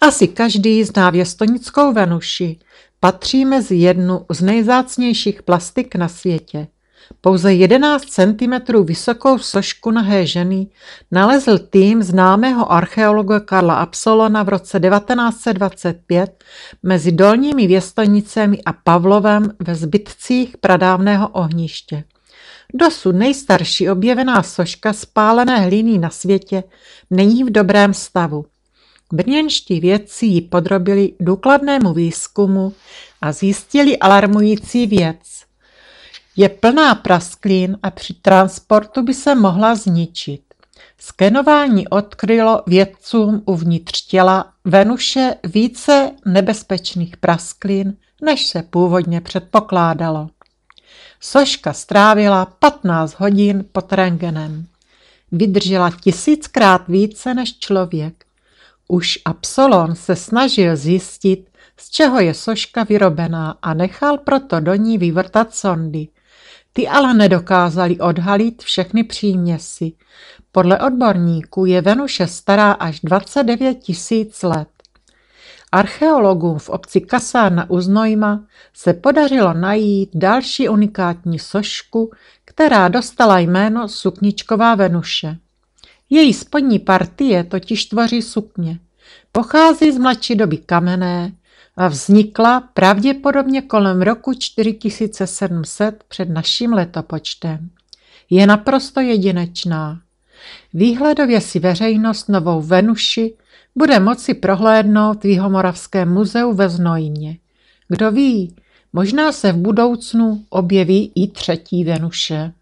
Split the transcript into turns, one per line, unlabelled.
Asi každý zná věstonickou Venuši. Patří mezi jednu z nejzácnějších plastik na světě. Pouze 11 cm vysokou sošku nahé ženy nalezl tým známého archeologa Karla Absolona v roce 1925 mezi dolními věstonicemi a Pavlovem ve zbytcích pradávného ohniště. Dosud nejstarší objevená soška spálené hlíny na světě není v dobrém stavu. Brněnští vědci ji podrobili důkladnému výzkumu a zjistili alarmující věc. Je plná prasklin a při transportu by se mohla zničit. Skenování odkrylo vědcům uvnitř těla Venuše více nebezpečných prasklin, než se původně předpokládalo. Soška strávila 15 hodin pod rengenem. Vydržela tisíckrát více než člověk. Už Absalon se snažil zjistit, z čeho je soška vyrobená a nechal proto do ní vyvrtat sondy. Ty ale nedokázali odhalit všechny příměsi. Podle odborníků je Venuše stará až 29 tisíc let. Archeologům v obci Kasárna u Znojma se podařilo najít další unikátní sošku, která dostala jméno Sukničková Venuše. Její spodní partie totiž tvoří sukně. Pochází z mladší doby kamenné a vznikla pravděpodobně kolem roku 4700 před naším letopočtem. Je naprosto jedinečná. Výhledově si veřejnost novou Venuši bude moci prohlédnout v Jihomoravském muzeu ve Znojmě. Kdo ví, možná se v budoucnu objeví i třetí Venuše.